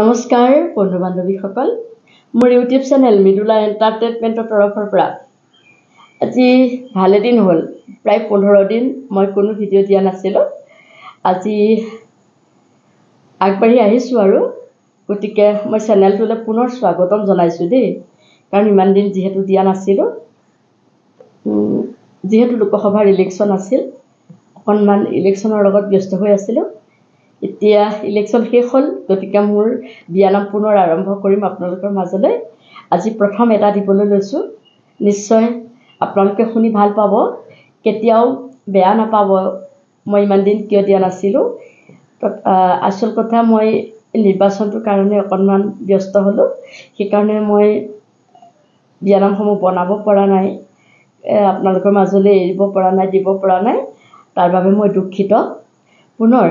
নমস্কাৰ বন্ধু বান্ধৱীসকল মোৰ ইউটিউব চেনেল মৃদুলা এণ্টাৰটেইনমেণ্টৰ তৰফৰ পৰা আজি ভালে দিন হ'ল প্ৰায় পোন্ধৰ দিন মই কোনো ভিডিঅ' দিয়া নাছিলোঁ আজি আগবাঢ়ি আহিছোঁ আৰু গতিকে মই চেনেলটোলৈ পুনৰ স্বাগতম জনাইছোঁ দেই কাৰণ ইমান দিন যিহেতু দিয়া নাছিলোঁ যিহেতু লোকসভাৰ ইলেকশ্যন আছিল অকণমান ইলেকশ্যনৰ লগত ব্যস্ত হৈ আছিলোঁ এতিয়া ইলেকশ্যন শেষ হ'ল গতিকে মোৰ বিয়ানাম পুনৰ আৰম্ভ কৰিম আপোনালোকৰ মাজলৈ আজি প্ৰথম এটা দিবলৈ লৈছোঁ নিশ্চয় আপোনালোকে শুনি ভাল পাব কেতিয়াও বেয়া নাপাব মই ইমান দিন কিয় দিয়া নাছিলোঁ আচল কথা মই নিৰ্বাচনটোৰ কাৰণে অকণমান ব্যস্ত হ'লোঁ সেইকাৰণে মই বিয়ানামসমূহ বনাব পৰা নাই আপোনালোকৰ মাজলৈ এৰিব পৰা নাই দিব পৰা নাই তাৰ বাবে মই দুখিত পুনৰ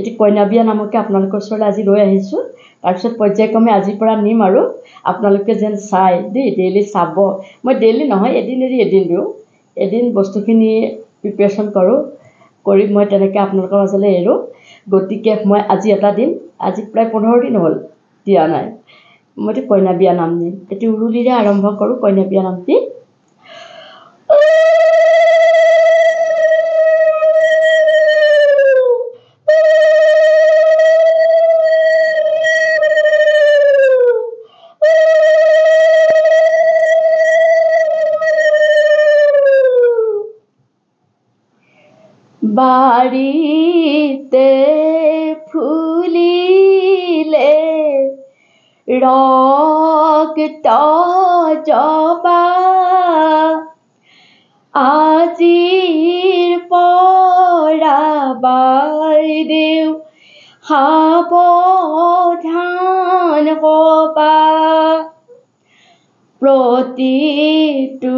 এটি কইনা বিয়া নামকে আপোনালোকৰ ওচৰলৈ আজি লৈ আহিছোঁ তাৰপিছত পৰ্যায়ক্ৰমে আজিৰ পৰা নিম আৰু আপোনালোকে যেন চাই দেই ডেইলি চাব মই ডেইলি নহয় এদিন এৰি এদিন দিওঁ এদিন বস্তুখিনি প্ৰিপেৰেশ্যন কৰোঁ কৰি মই তেনেকৈ আপোনালোকৰ মাজলৈ এৰোঁ গতিকে মই আজি এটা দিন আজি প্ৰায় পোন্ধৰ দিন হ'ল দিয়া নাই মই এইটো কইনা বিয়া নাম দিম এইটো উৰুলিৰে আৰম্ভ কৰোঁ কইনা বিয়া নামটি বাৰীতে ফুলিলে ৰক্ত জবা আজিৰ পৰাবাইদেউ সাৱধান হবা প্ৰতিটো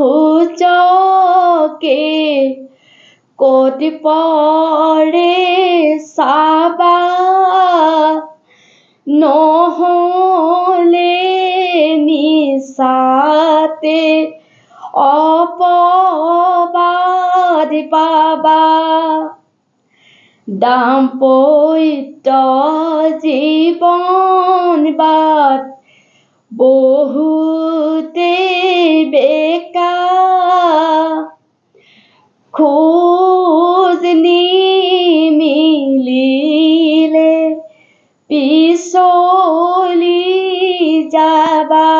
খোজকে কোদ পরে সাবা নহলে নিসাতে অপবাদ পাবা দাম্পত্য জীবন বাদ বহুতে বেকা খুব খুলিলে পিছলি যাবা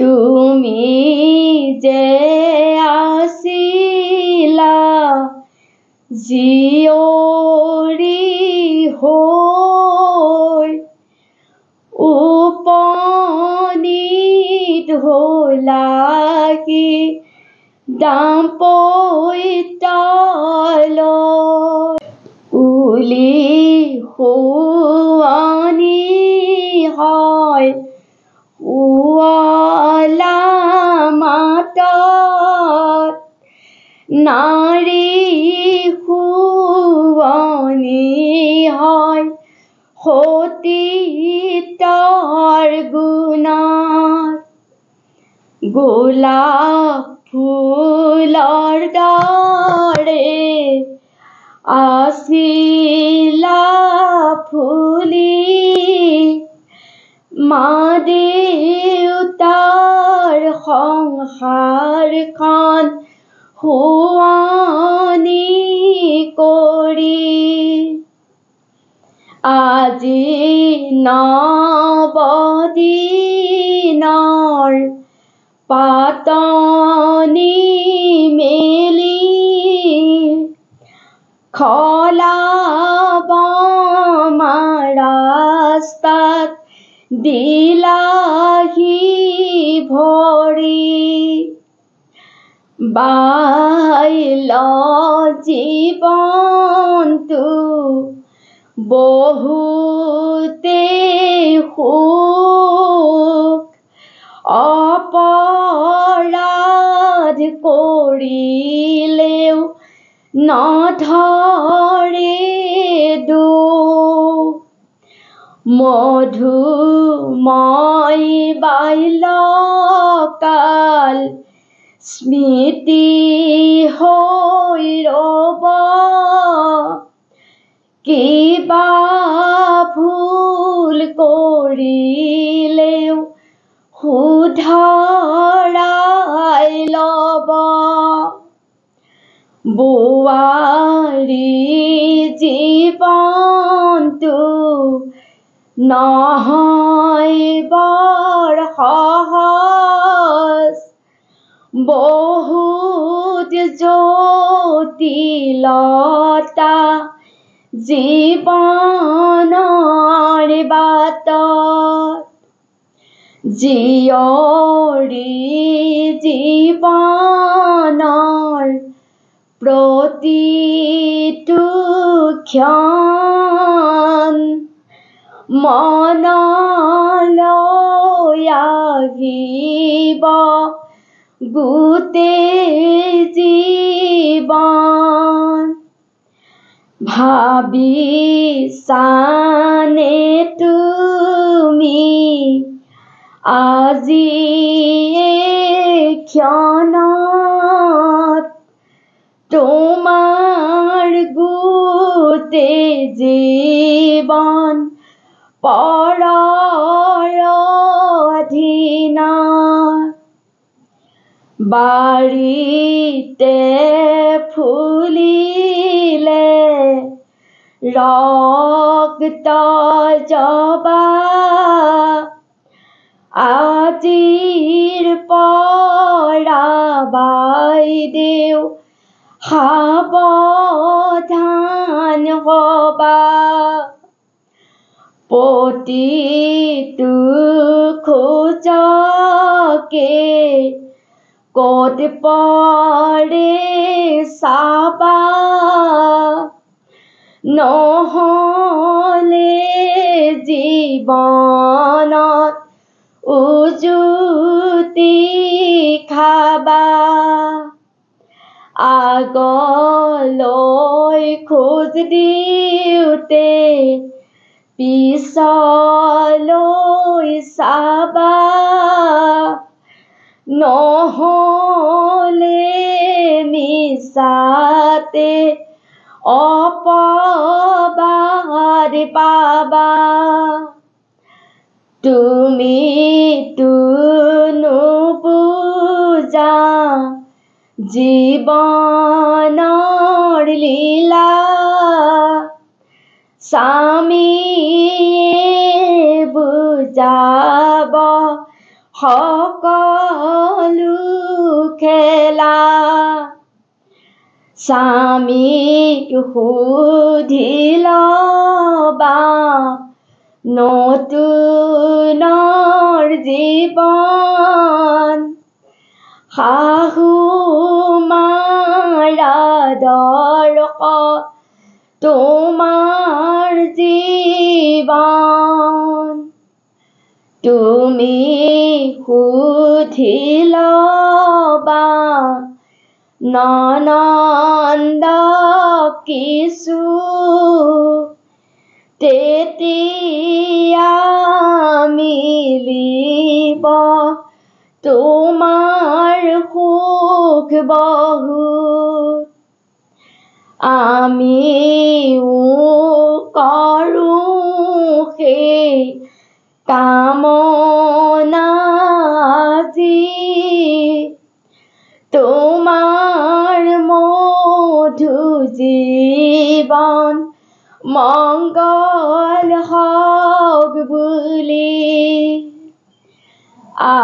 তুমি যে আছিলা জীয়ৰি হৈ উপনীত হ'লা কি দাম্পৈত হলে হো হয় ওয়ালা মাতা নারী খুয়ানি হয় হতি তার গুণার গোলাপ ফুলর ডারে আসিলা ফুলি মা উতার সংসার খান হোৱানি কৰি আজি নৱদিনৰ পাতনি মেলি খলা ৰাস্তাত দিলাহি ভৰি বাইল জীৱনটো বহুতে সুখ অপৰাধ কৰিলেও না ধরে দো বাইল কাল স্মৃতি রব কিবা ভুল কৰিলেও সুধৰাই ল'ব বোৱাৰী জীৱনটো নহয় বৰ সহজ বহুত জ্যোতিলতা জীৱনৰ বাট জীয়ৰী জীৱনৰ প্ৰতিটো ক্ষণ মনলৈ আহিব গোটেই জীৱ ভাবি চানে তুমি আজি ক্ষণ তোমার গুতে জীবন পরাধীনা বাড়িতে ফুলিলে রক্ত জবা আজির পরাবাই দেও সাৱধান হবা প্ৰতিটো খোজকে ক'ত পৰে চাবা নহ'লে জীৱনত উজুতি খাবা আগলৈ খোজ দিওঁতে পিছলৈ চাবা নহ'লে মিছাতে অপবাদ পাবা তুমিতো জীবনর লীলা স্বামী বুজাব সকলো খেলা স্বামীক সুধিল বা নতুনৰ জীৱন শাহু মায়াৰ ক তোমাৰ জীৱন তুমি সুধিল বা নন্দ কিছু তেতিয়া মিলিব তোমাৰ সুখ বহুত আমি ও করু হে কামনাজি তোমার মধু জীবন মঙ্গল হক বুলি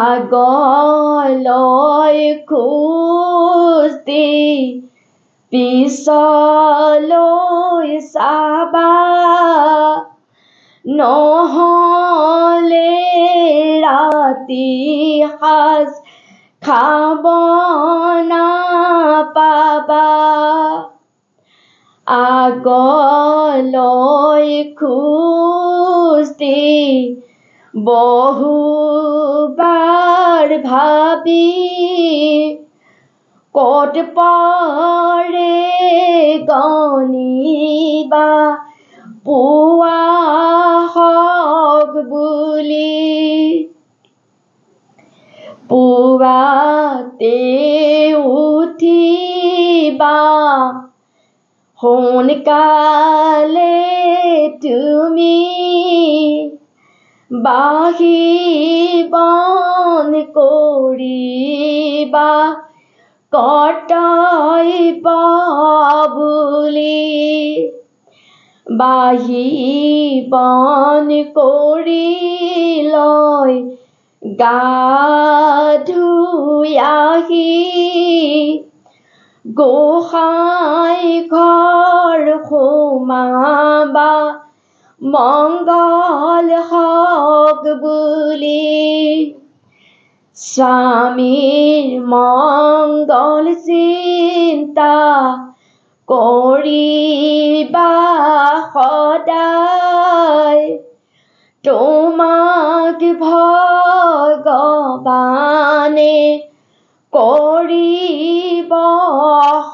আগলয় খুস্তি পিছলৈ চাবা নহ'লে ৰাতি সাজ খাব নাপাবা আগলৈ খুজি বহুবাৰ ভাবি পট পাৰে গণিবা পুৱা হক বুলি পুৱাতে উঠিবা সোনকালে তুমি বাঁহী বন কৰিবা কটাই পাবলি বাহী পান কৰি লয় গা ধুই আহি গোসাই ঘৰ সোমাবা মংগল হওক বুলি স্বামীর মঙ্গল চিন্তা করিবা সদায় তোমাক ভগবানে কৰিব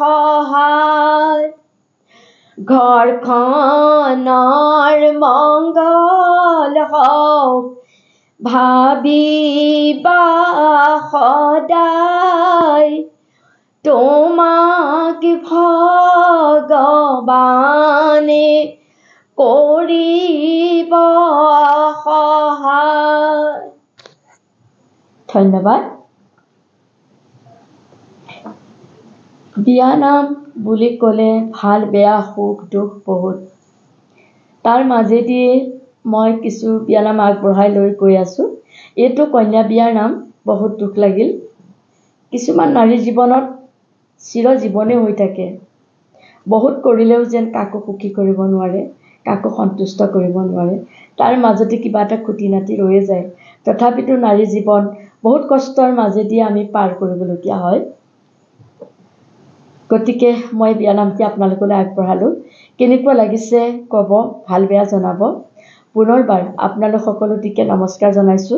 সহায় ঘৰখনৰ মংগল হওক ভাবিবা সদায় তোমাক ভগবানে কৰিব সহায় ধন্যবাদ বিয়ানাম বুলি ক'লে ভাল বেয়া সুখ দুখ বহুত তাৰ মাজেদিয়ে মই কিছু বিয়ানাম আগবঢ়াই লৈ গৈ আছোঁ এইটো কন্যা বিয়াৰ নাম বহুত দুখ লাগিল কিছুমান নাৰীৰ জীৱনত চিৰ চিৰজীৱনে হৈ থাকে বহুত কৰিলেও যেন কাকো সুখী কৰিব নোৱাৰে কাকো সন্তুষ্ট কৰিব নোৱাৰে তাৰ মাজতে কিবা এটা খুটি নাতি ৰৈয়ে যায় তথাপিতো নাৰীৰ জীৱন বহুত কষ্টৰ মাজেদি আমি পাৰ কৰিবলগীয়া হয় গতিকে মই বিয়ানামটি আপোনালোকলৈ আগবঢ়ালোঁ কেনেকুৱা লাগিছে ক'ব ভাল বেয়া জনাব পুনৰবাৰ আপোনালোক সকলোটিকে নমস্কাৰ জনাইছোঁ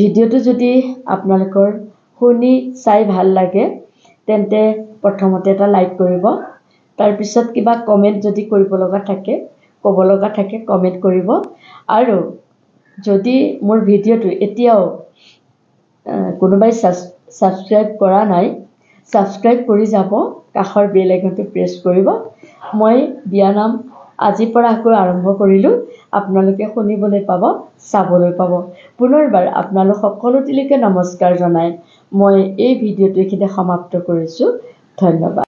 ভিডিঅ'টো যদি আপোনালোকৰ শুনি চাই ভাল লাগে তেন্তে প্ৰথমতে এটা লাইক কৰিব তাৰপিছত কিবা কমেণ্ট যদি কৰিব লগা থাকে ক'ব লগা থাকে কমেণ্ট কৰিব আৰু যদি মোৰ ভিডিঅ'টো এতিয়াও কোনোবাই ছাব ছাবস্ক্ৰাইব কৰা নাই ছাবস্ক্ৰাইব কৰি যাব কাষৰ বেল আইকনটো প্ৰেছ কৰিব মই বিয়ানাম আজিৰ পৰা আকৌ আৰম্ভ কৰিলোঁ আপোনালোকে শুনিবলৈ পাব চাবলৈ পাব পুনৰবাৰ আপোনালোক সকলোটিলৈকে নমস্কাৰ জনাই মই এই ভিডিঅ'টো এইখিনি সমাপ্ত কৰিছোঁ ধন্যবাদ